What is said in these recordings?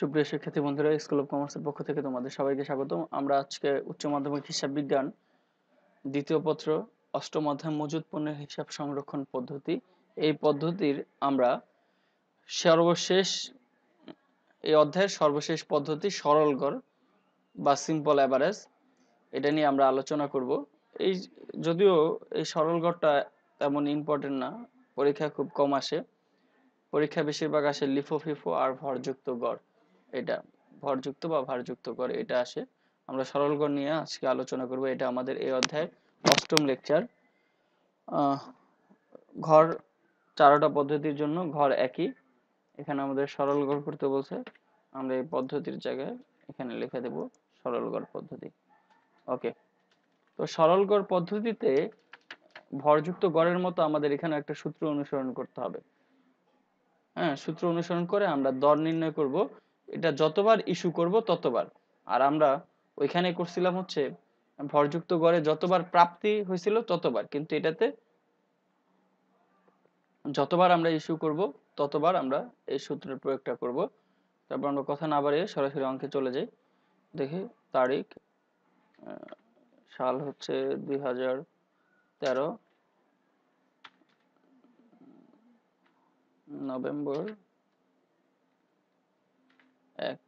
সুপ্রিয় শিক্ষার্থী বন্ধুরা স্কুল অফ কমার্সের পক্ষ থেকে তোমাদের সবাইকে স্বাগত আমরা আজকে উচ্চ মাধ্যমিক হিসাব বিজ্ঞান দ্বিতীয় পত্র অষ্টম অধ্যায় মজুদ পণ্যের হিসাব সংরক্ষণ পদ্ধতি এই পদ্ধতির আমরা সর্বশেষ এই অধ্যায়ের সর্বশেষ পদ্ধতি সরল গড় বা সিম্পল অ্যাভারেজ এটা নিয়ে আমরা আলোচনা করব এই যদিও এই সরল গড়টা তেমন ইম্পর্টেন্ট না পরীক্ষা খুব কম আসে পরীক্ষা বেশিরভাগ আসে লিফো ফিফো আর ভরযুক্ত গড় এটা ভরযুক্ত বা ভারযুক্ত গড় এটা আসে আমরা সরল গড় নিয়ে আজকে আলোচনা করব এটা আমাদের এই অধ্যায়ের অষ্টম লেকচার ঘর চারোটা পদ্ধতির জন্য ঘর একই এখানে আমাদের সরল গড় করতে বলছে আমরা এই পদ্ধতির জায়গায় এখানে লিখে দেব সরল গড় পদ্ধতি ওকে তো সরল গড় পদ্ধতিতে ভরযুক্ত গড়ের মতো আমাদের এখানে একটা সূত্র অনুসরণ করতে হবে হ্যাঁ সূত্র অনুসরণ করে আমরা দর নির্ণয় করব এটা যতবার ইস্যু করব ততবার আর আমরা ওইখানে করছিলাম হচ্ছে ভরযুক্ত গড়ে যতবার প্রাপ্তি হয়েছিল ততবার কিন্তু এটাতে যতবার আমরা ইস্যু করব ততবার আমরা এই সূত্রের প্রয়োগটা করব তারপর আমরা কথা না বাড়িয়ে সরাসরি অঙ্কে চলে যাই দেখি তারিখ সাল হচ্ছে দুই হাজার তেরো নভেম্বর এক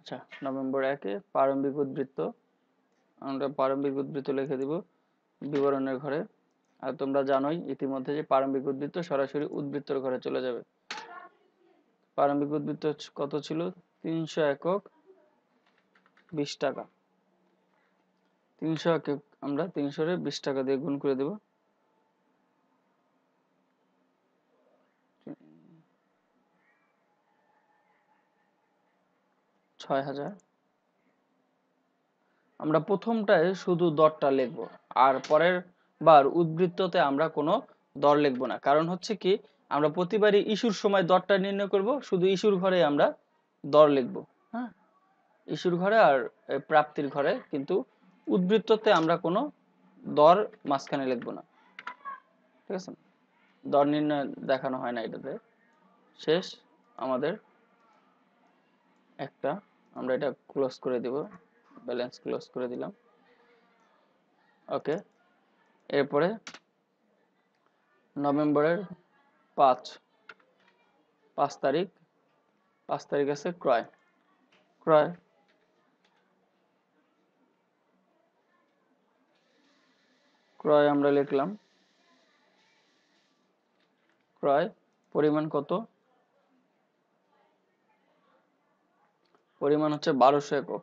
আচ্ছা নভেম্বর একে প্রারম্ভিক উদ্বৃত্ত আমরা প্রারম্ভিক উদ্বৃত্ত লিখে দিব বিবরণের ঘরে আর তোমরা জানোই ইতিমধ্যে যে প্রারম্ভিক উদ্বৃত্ত সরাসরি উদ্বৃত্তর ঘরে চলে যাবে প্রারম্ভিক উদ্বৃত্ত কত ছিল তিনশো একক বিশ টাকা তিনশো একক আমরা তিনশোরে বিশ টাকা দিয়ে গুণ করে দেব 6000 আমরা প্রথমটায় শুধু দরটা লিখব আর পরের বার উদ্বৃত্ততে আমরা কোনো দর লিখব না কারণ হচ্ছে কি আমরা প্রতিবারই ইস্যুর সময় দরটা নির্ণয় করব শুধু ইস্যুর ঘরে আমরা দর লিখব হ্যাঁ ইস্যুর ঘরে আর প্রাপ্তির ঘরে কিন্তু উদ্বৃত্ততে আমরা কোনো দর মাঝখানে লিখব না ঠিক আছে দর নির্ণয় দেখানো হয় না এটাতে শেষ আমাদের একটা আমরা এটা ক্লোজ করে দিব ব্যালেন্স ক্লোজ করে দিলাম ওকে এরপরে নভেম্বরের পাঁচ পাঁচ তারিখ পাঁচ তারিখ আছে ক্রয় ক্রয় ক্রয় আমরা লিখলাম ক্রয় পরিমাণ কত পরিমাণ হচ্ছে বারোশো একক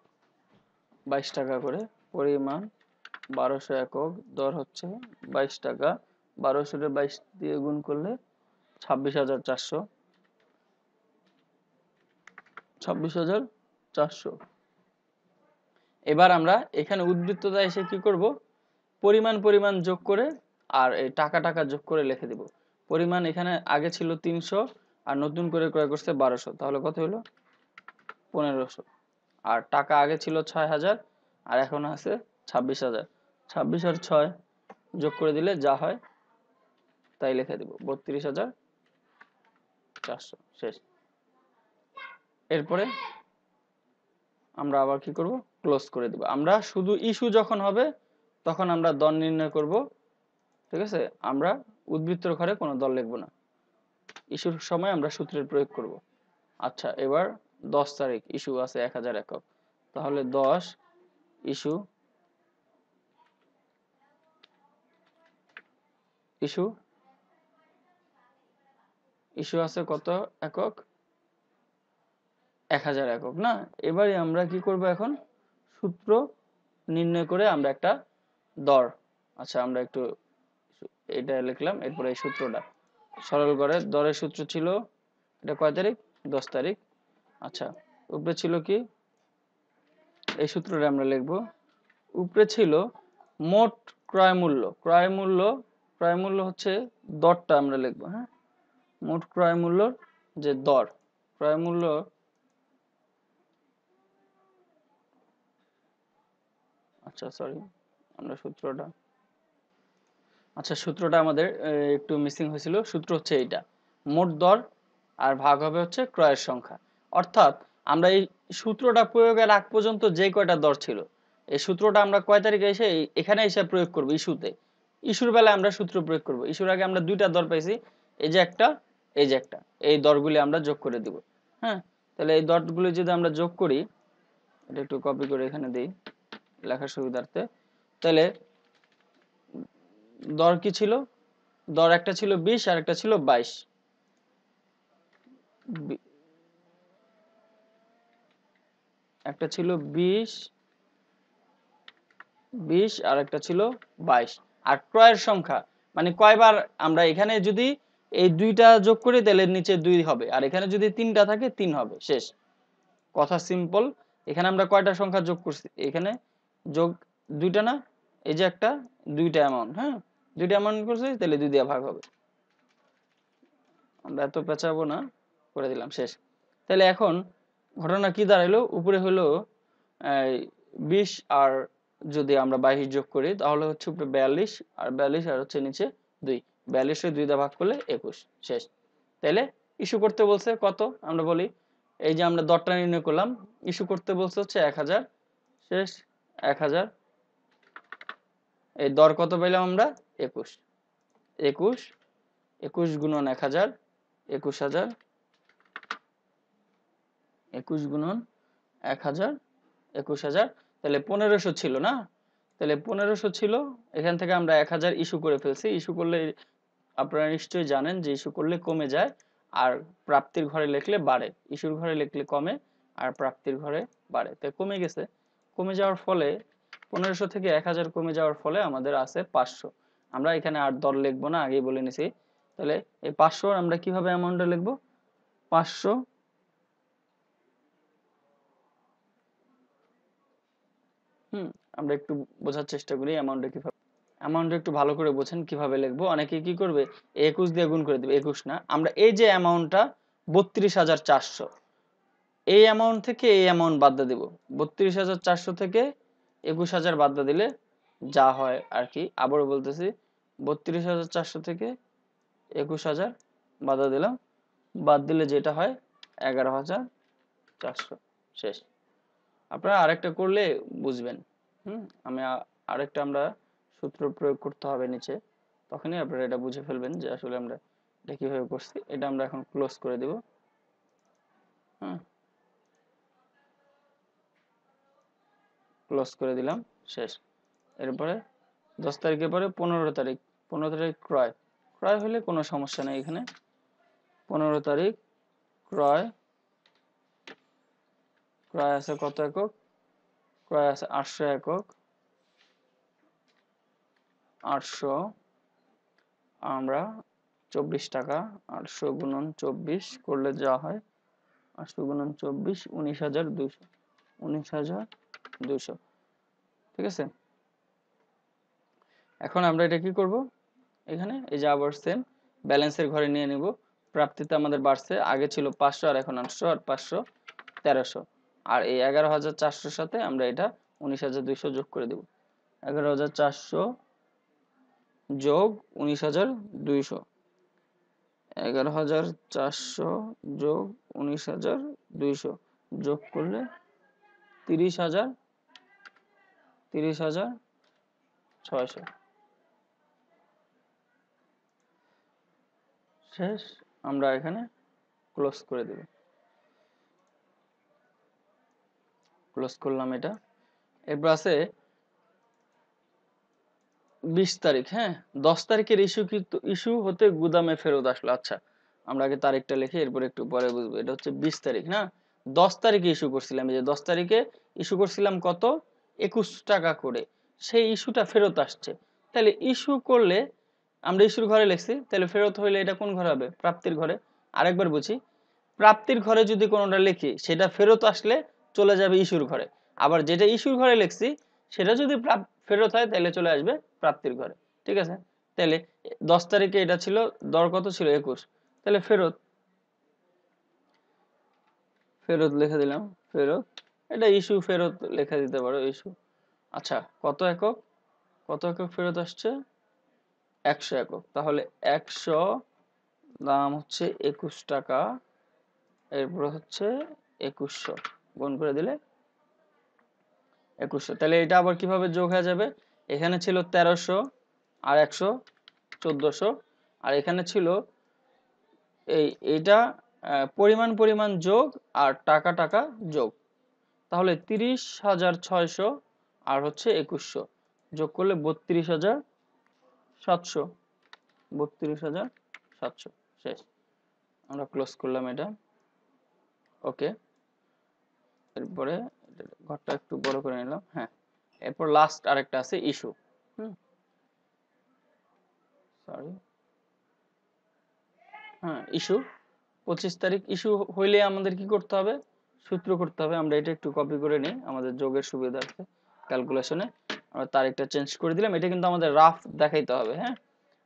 বাইশ টাকা করে পরিমাণ বারোশো একক দর হচ্ছে বাইশ টাকা বারোশোটা বাইশ দিয়ে গুণ করলে ছাব্বিশ হাজার চারশো ছাব্বিশ হাজার চারশো এবার আমরা এখানে উদ্বৃত্ততা এসে কি করব পরিমাণ পরিমাণ যোগ করে আর এই টাকা টাকা যোগ করে লিখে দিব পরিমাণ এখানে আগে ছিল তিনশো আর নতুন করে ক্রয় করছে বারোশো তাহলে কত হলো পনেরোশো আর টাকা আগে ছিল ছয় হাজার আর এখন আছে ছাব্বিশ হাজার ছাব্বিশ আর ছয় যোগ করে দিলে যা হয় তাই লিখে দেব বত্রিশ হাজার চারশো শেষ এরপরে আমরা আবার কি করব ক্লোজ করে দেব আমরা শুধু ইস্যু যখন হবে তখন আমরা দল নির্ণয় করব ঠিক আছে আমরা উদ্বৃত্তর ঘরে কোনো দল লিখব না ইস্যুর সময় আমরা সূত্রের প্রয়োগ করব আচ্ছা এবার দশ তারিখ ইস্যু আছে এক হাজার একক তাহলে দশ ইস্যু ইস্যু ইস্যু আছে কত একক এক হাজার একক না এবারে আমরা কি করব এখন সূত্র নির্ণয় করে আমরা একটা দর আচ্ছা আমরা একটু এটা লিখলাম এরপরে এই সূত্রটা সরল করে দরের সূত্র ছিল এটা কয় তারিখ দশ তারিখ আচ্ছা উপরে ছিল কি এই সূত্রটা আমরা লিখব উপরে ছিল মোট ক্রয় মূল্য ক্রয় মূল্য ক্রয় মূল্য হচ্ছে দরটা আমরা লিখব হ্যাঁ মোট ক্রয় মূল্যর যে দর ক্রয় মূল্য আচ্ছা সরি আমরা সূত্রটা আচ্ছা সূত্রটা আমাদের একটু মিসিং হয়েছিল সূত্র হচ্ছে এইটা মোট দর আর ভাগ হবে হচ্ছে ক্রয়ের সংখ্যা অর্থাৎ আমরা এই সূত্রটা প্রয়োগের আগ পর্যন্ত যে কয়টা দর ছিল এই সূত্রটা আমরা কয় তারিখে এসে এখানে এসে প্রয়োগ করব ইস্যুতে ইস্যুর বেলায় আমরা সূত্র প্রয়োগ করব ইস্যুর আগে আমরা দুইটা দর পাইছি এই যে একটা এই যে একটা এই দরগুলি আমরা যোগ করে দিব হ্যাঁ তাহলে এই দরগুলি যদি আমরা যোগ করি এটা একটু কপি করে এখানে দিই লেখার সুবিধার্থে তাহলে দর কি ছিল দর একটা ছিল বিশ আর একটা ছিল বাইশ একটা ছিল বিশ বিশ আর একটা ছিল বাইশ আর ক্রয়ের সংখ্যা মানে কয়বার আমরা এখানে যদি এই দুইটা যোগ করি তাহলে নিচে দুই হবে আর এখানে যদি তিনটা থাকে তিন হবে শেষ কথা সিম্পল এখানে আমরা কয়টা সংখ্যা যোগ করছি এখানে যোগ দুইটা না এই যে একটা দুইটা অ্যামাউন্ট হ্যাঁ দুইটা অ্যামাউন্ট করছি তাহলে দুই দিয়ে ভাগ হবে আমরা এত পেঁচাবো না করে দিলাম শেষ তাহলে এখন ঘটনা কি দাঁড়াইলো উপরে হলো বিশ আর যদি আমরা বাইশ যোগ করি তাহলে হচ্ছে উপরে বিয়াল্লিশ আর বিয়াল্লিশ আর হচ্ছে নিচে দুই বিয়াল্লিশে দুই ভাগ করলে একুশ শেষ তাইলে ইস্যু করতে বলছে কত আমরা বলি এই যে আমরা দরটা নির্ণয় করলাম ইস্যু করতে বলছে হচ্ছে এক হাজার শেষ এক হাজার এই দর কত পেলাম আমরা একুশ একুশ একুশ গুণন এক হাজার একুশ হাজার একুশ গুণন এক হাজার একুশ হাজার তাহলে পনেরোশো ছিল না তাহলে পনেরোশো ছিল এখান থেকে আমরা এক হাজার ইস্যু করে ফেলছি ইস্যু করলে আপনারা নিশ্চয়ই জানেন যে ইস্যু করলে কমে যায় আর প্রাপ্তির ঘরে লিখলে বাড়ে ইস্যুর ঘরে লিখলে কমে আর প্রাপ্তির ঘরে বাড়ে তো কমে গেছে কমে যাওয়ার ফলে পনেরোশো থেকে এক হাজার কমে যাওয়ার ফলে আমাদের আছে পাঁচশো আমরা এখানে আর দল লিখবো না আগেই বলে নিছি তাহলে এই পাঁচশো আমরা কিভাবে অ্যামাউন্টটা লিখবো পাঁচশো হুম আমরা একটু বোঝার চেষ্টা করি অ্যামাউন্টটা কিভাবে অ্যামাউন্টটা একটু ভালো করে বোঝেন কিভাবে লিখবো অনেকে কি করবে একুশ দিয়ে গুণ করে দেবে একুশ না আমরা এই যে অ্যামাউন্টটা বত্রিশ হাজার চারশো এই অ্যামাউন্ট থেকে এই অ্যামাউন্ট বাদ দেব বত্রিশ হাজার চারশো থেকে একুশ হাজার বাদ দিলে যা হয় আর কি আবারও বলতেছি বত্রিশ হাজার চারশো থেকে একুশ হাজার বাধা দিলাম বাদ দিলে যেটা হয় এগারো হাজার চারশো শেষ আপনারা আরেকটা করলে বুঝবেন হুম আমি আরেকটা আমরা সূত্র প্রয়োগ করতে হবে নিচে তখনই আপনারা এটা বুঝে ফেলবেন যে আসলে আমরা এটা কীভাবে করছি এটা আমরা এখন ক্লোজ করে দেব হ্যাঁ ক্লোজ করে দিলাম শেষ এরপরে দশ তারিখের পরে পনেরো তারিখ পনেরো তারিখ ক্রয় ক্রয় হলে কোনো সমস্যা নেই এখানে পনেরো তারিখ ক্রয় ক্রয় আছে কত একক ক্রয় আছে আটশো একক আটশো আমরা চব্বিশ টাকা আটশো গুণন চব্বিশ করলে যা হয় আটশো গুণন চব্বিশ উনিশ হাজার দুশো উনিশ হাজার দুশো ঠিক আছে এখন আমরা এটা কি করব এখানে এই যে আবার সেম ব্যালেন্সের ঘরে নিয়ে নিব প্রাপ্তিতে আমাদের বাড়ছে আগে ছিল পাঁচশো আর এখন আটশো আর পাঁচশো তেরোশো আর এই এগারো হাজার চারশোর সাথে আমরা এটা উনিশ হাজার দুইশো যোগ করে দেব এগারো হাজার চারশো যোগ উনিশ হাজার দুইশো এগারো হাজার চারশো যোগ উনিশ হাজার দুইশো যোগ করলে তিরিশ হাজার তিরিশ হাজার ছয়শো শেষ আমরা এখানে ক্লোজ করে দেবো ক্লোজ করলাম এটা এরপর আছে বিশ তারিখ হ্যাঁ দশ তারিখের ইস্যু কিন্তু ইস্যু হতে গুদামে ফেরত আসলো আচ্ছা আমরা আগে তারিখটা লিখে এরপর একটু পরে বুঝবো এটা হচ্ছে বিশ তারিখ না দশ তারিখে ইস্যু করছিলাম যে দশ তারিখে ইস্যু করছিলাম কত একুশ টাকা করে সেই ইস্যুটা ফেরত আসছে তাহলে ইস্যু করলে আমরা ইস্যুর ঘরে লিখছি তাহলে ফেরত হইলে এটা কোন ঘরে হবে প্রাপ্তির ঘরে আরেকবার বুঝি প্রাপ্তির ঘরে যদি কোনোটা লিখি সেটা ফেরত আসলে চলে যাবে ইস্যুর ঘরে আবার যেটা ইস্যুর ঘরে লিখছি সেটা যদি ফেরত হয় তাহলে চলে আসবে প্রাপ্তির ঘরে ঠিক আছে তাহলে দশ তারিখে এটা ছিল দর কত ছিল একুশ তাহলে ফেরত ফেরত লিখে দিলাম ফেরত এটা ইস্যু ফেরত লেখা দিতে পারো ইস্যু আচ্ছা কত একক কত একক ফেরত আসছে একশো একক তাহলে একশো দাম হচ্ছে একুশ টাকা এরপর হচ্ছে একুশশো গুণ করে দিলে একুশশো তাহলে এটা আবার কিভাবে যোগ হয়ে যাবে এখানে ছিল তেরোশো আর একশো চোদ্দোশো আর এখানে ছিল এই এটা পরিমাণ পরিমাণ যোগ আর টাকা টাকা যোগ তাহলে তিরিশ হাজার ছয়শো আর হচ্ছে একুশশো যোগ করলে বত্রিশ হাজার সাতশো বত্রিশ হাজার সাতশো শেষ আমরা ক্লোজ করলাম এটা ওকে এরপরে ঘরটা একটু বড় করে নিলাম হ্যাঁ এরপর লাস্ট আরেকটা আছে ইস্যু সরি হ্যাঁ ইস্যু পঁচিশ তারিখ ইস্যু হইলে আমাদের কি করতে হবে সূত্র করতে হবে আমরা এটা একটু কপি করে নিই আমাদের যোগের সুবিধার্থে ক্যালকুলেশনে আমরা তারিখটা চেঞ্জ করে দিলাম এটা কিন্তু আমাদের রাফ দেখাইতে হবে হ্যাঁ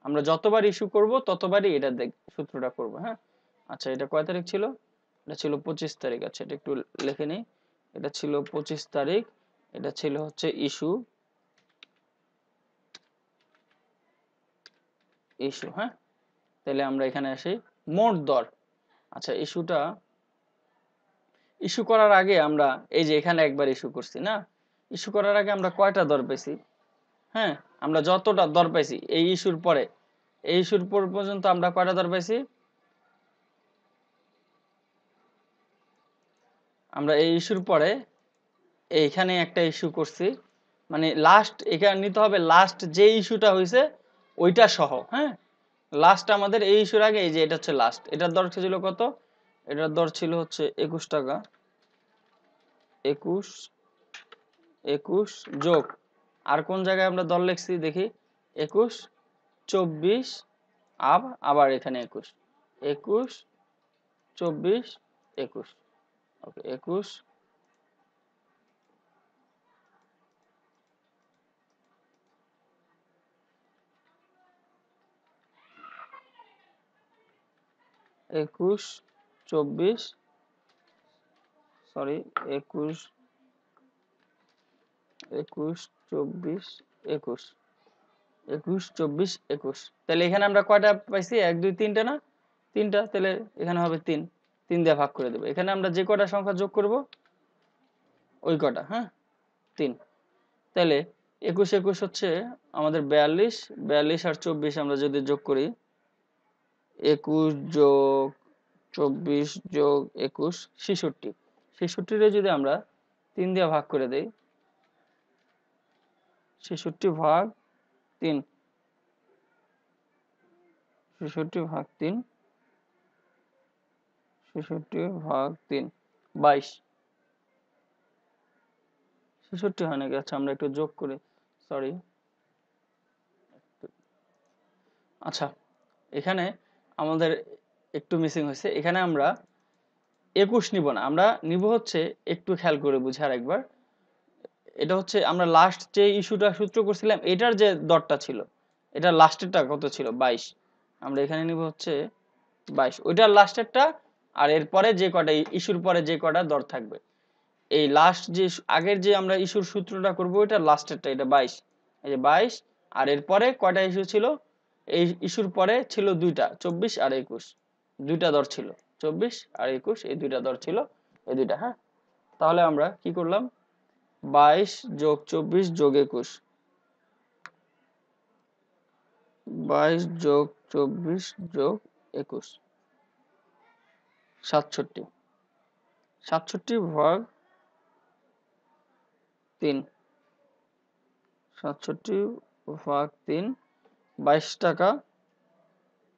আমরা যতবার ইস্যু করব ততবারই এটা দেখ সূত্রটা করব হ্যাঁ আচ্ছা এটা কয় তারিখ ছিল এটা ছিল পঁচিশ তারিখ আচ্ছা এটা একটু লিখে নিই এটা ছিল পঁচিশ তারিখ এটা ছিল হচ্ছে ইস্যু ইস্যু হ্যাঁ তাহলে আমরা এখানে আসি মোট দর আচ্ছা ইস্যুটা ইস্যু করার আগে আমরা এই যে এখানে একবার ইস্যু করছি না ইস্যু করার আগে আমরা কয়টা দর পেয়েছি হ্যাঁ আমরা যতটা দর পাইছি এই ইস্যুর পরে এই ইস্যুর পর পর্যন্ত আমরা কয়টা দর পাইছি আমরা এই ইস্যুর পরে এইখানে একটা ইস্যু করছি মানে লাস্ট এখানে নিতে হবে লাস্ট যে ইস্যুটা হয়েছে ওইটা সহ হ্যাঁ লাস্ট আমাদের এই ইস্যুর আগে এই যে এটা হচ্ছে লাস্ট এটার দর ছিল কত এটার দর ছিল হচ্ছে একুশ টাকা একুশ একুশ যোগ আর কোন জায়গায় আমরা দর লিখছি দেখি একুশ চব্বিশ আব আবার এখানে একুশ একুশ চব্বিশ একুশ ওকে একুশ একুশ চব্বিশ সরি একুশ একুশ চব্বিশ একুশ একুশ চব্বিশ একুশ তাহলে এখানে আমরা কয়টা পাইছি এক দুই তিনটা না তিনটা তাহলে এখানে হবে তিন তিন দিয়ে ভাগ করে দেবো এখানে আমরা যে কটা সংখ্যা যোগ করব ওই কটা হ্যাঁ তিন তাহলে একুশ একুশ হচ্ছে আমাদের বিয়াল্লিশ বিয়াল্লিশ আর চব্বিশ আমরা যদি যোগ করি একুশ যোগ চব্বিশ যোগ একুশ ছেষট্টি ছেষট্টিরে যদি আমরা তিন দিয়ে ভাগ করে দেই ছেষট্টি ভাগ তিন ছেষট্টি ভাগ তিন ছেষট্টি ভাগ তিন বাইশ ছেষট্টি হয় নাকি আচ্ছা আমরা একটু যোগ করে সরি আচ্ছা এখানে আমাদের একটু মিসিং হয়েছে এখানে আমরা একুশ নিব না আমরা নিব হচ্ছে একটু খেয়াল করে বুঝে আর একবার এটা হচ্ছে আমরা লাস্ট যে ইস্যুটা সূত্র করছিলাম এটার যে দরটা ছিল এটা লাস্টেরটা কত ছিল বাইশ আমরা এখানে নিব হচ্ছে বাইশ ওইটার লাস্টেরটা আর এরপরে যে কটা ইস্যুর পরে যে কটা দর থাকবে এই লাস্ট যে আগের যে আমরা ইস্যুর সূত্রটা করব এটা লাস্টেরটা এটা বাইশ এই যে বাইশ আর এরপরে কয়টা ইস্যু ছিল এই ইস্যুর পরে ছিল দুইটা চব্বিশ আর একুশ দুইটা দর ছিল চব্বিশ আর একুশ এই দুইটা দর ছিল এই দুইটা হ্যাঁ তাহলে আমরা কি করলাম বাইশ যোগ চব্বিশ যোগ একুশ বাইশ যোগ চব্বিশ যোগ একুশ সাতষট্টি সাতষট্টি ভাগ তিন সাতষট্টি ভাগ তিন বাইশ টাকা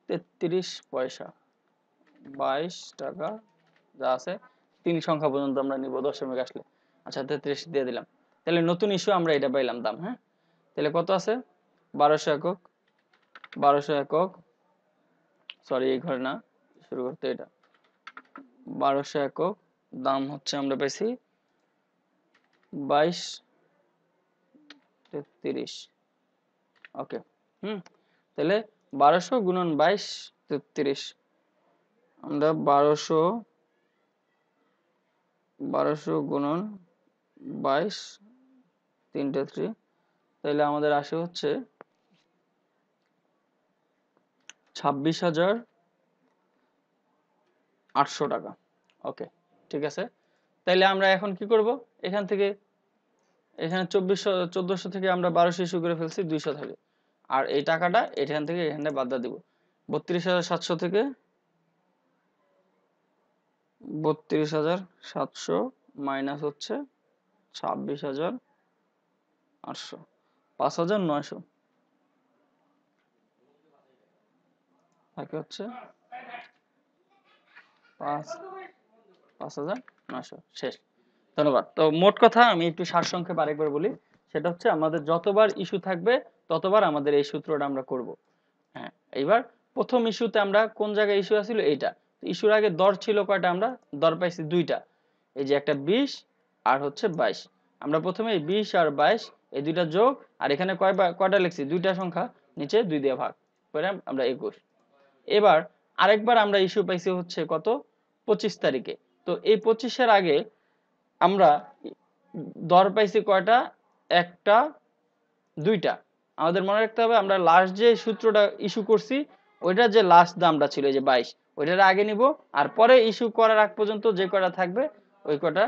তেত্রিশ পয়সা বাইশ টাকা যা আছে তিন সংখ্যা পর্যন্ত আমরা নিব দশমিক আসলে আচ্ছা তেত্রিশ দিয়ে দিলাম তাহলে নতুন ইস্যু আমরা এটা পাইলাম দাম হ্যাঁ তাহলে কত আছে বারোশো একক বারোশো একক সরি এই ঘর না শুরু করতে এটা বারোশো একক দাম হচ্ছে আমরা পেয়েছি বাইশ তেত্রিশ ওকে হুম তাহলে বারোশো গুণন বাইশ তেত্রিশ আমরা বারোশো বারোশো গুণন বাইশ তিনটে থ্রি তাহলে আমাদের আসে হচ্ছে ছাব্বিশ হাজার আটশো টাকা ওকে ঠিক আছে তাইলে আমরা এখন কি করব এখান থেকে এখানে চব্বিশশো চোদ্দোশো থেকে আমরা বারোশো ইস্যু করে ফেলছি দুইশো থেকে আর এই টাকাটা এখান থেকে এখানে বাদা দিব বত্রিশ হাজার সাতশো থেকে বত্রিশ হাজার সাতশো মাইনাস হচ্ছে ছাব্বিশ হাজার আটশো পাঁচ হাজার নয়শো বাকি হচ্ছে পাঁচ হাজার নয়শো শেষ ধন্যবাদ তো মোট কথা আমি একটু সারসংক্ষেপ আরেকবার বলি সেটা হচ্ছে আমাদের যতবার ইস্যু থাকবে ততবার আমাদের এই সূত্রটা আমরা করব হ্যাঁ এইবার প্রথম ইস্যুতে আমরা কোন জায়গায় ইস্যু আসছিল এইটা ইস্যুর আগে দর ছিল কয়টা আমরা দর পাইছি দুইটা এই যে একটা বিশ আর হচ্ছে বাইশ আমরা প্রথমে বিশ আর বাইশ এই দুইটা যোগ আর এখানে কয় কয়টা লিখছি দুইটা সংখ্যা নিচে দুই দিয়ে ভাগ করে আমরা একুশ এবার আরেকবার আমরা ইস্যু পাইছি হচ্ছে কত পঁচিশ তারিখে তো এই পঁচিশের আগে আমরা দর পাইছি কয়টা একটা দুইটা আমাদের মনে রাখতে হবে আমরা লাস্ট যে সূত্রটা ইস্যু করছি ওইটার যে লাস্ট দামটা ছিল যে বাইশ ওইটার আগে নিব আর পরে ইস্যু করার আগ পর্যন্ত যে কটা থাকবে ওই কটা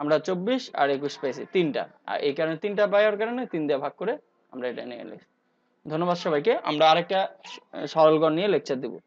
আমরা চব্বিশ আর একুশ পাইছি তিনটা আর এই কারণে তিনটা পাওয়ার কারণে তিন দিয়ে ভাগ করে আমরা এটা নিয়ে নিই ধন্যবাদ সবাইকে আমরা আরেকটা সরলগণ নিয়ে লেকচার দেবো